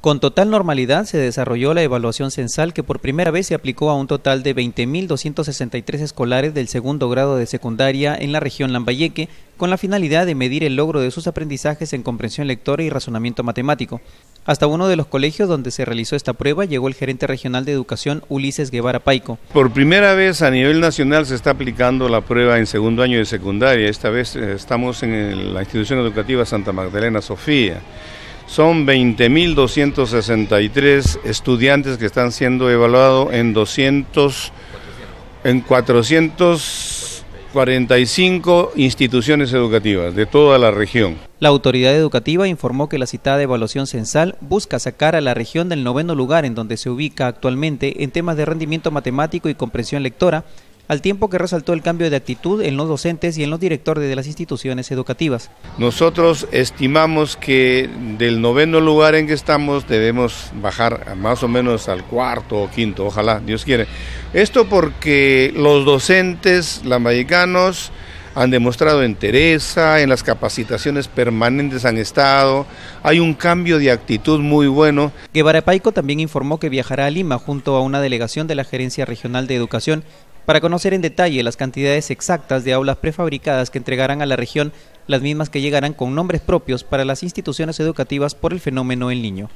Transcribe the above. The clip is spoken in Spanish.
Con total normalidad se desarrolló la evaluación censal que por primera vez se aplicó a un total de 20.263 escolares del segundo grado de secundaria en la región Lambayeque con la finalidad de medir el logro de sus aprendizajes en comprensión lectora y razonamiento matemático. Hasta uno de los colegios donde se realizó esta prueba llegó el gerente regional de educación Ulises Guevara Paico. Por primera vez a nivel nacional se está aplicando la prueba en segundo año de secundaria. Esta vez eh, estamos en la institución educativa Santa Magdalena Sofía. Son 20.263 estudiantes que están siendo evaluados en 200, en 445 instituciones educativas de toda la región. La autoridad educativa informó que la citada evaluación censal busca sacar a la región del noveno lugar en donde se ubica actualmente en temas de rendimiento matemático y comprensión lectora, al tiempo que resaltó el cambio de actitud en los docentes y en los directores de las instituciones educativas. Nosotros estimamos que del noveno lugar en que estamos debemos bajar más o menos al cuarto o quinto, ojalá, Dios quiere. Esto porque los docentes lambayecanos han demostrado entereza, en las capacitaciones permanentes han estado, hay un cambio de actitud muy bueno. Guevara Paico también informó que viajará a Lima junto a una delegación de la Gerencia Regional de Educación para conocer en detalle las cantidades exactas de aulas prefabricadas que entregarán a la región, las mismas que llegarán con nombres propios para las instituciones educativas por el fenómeno El Niño.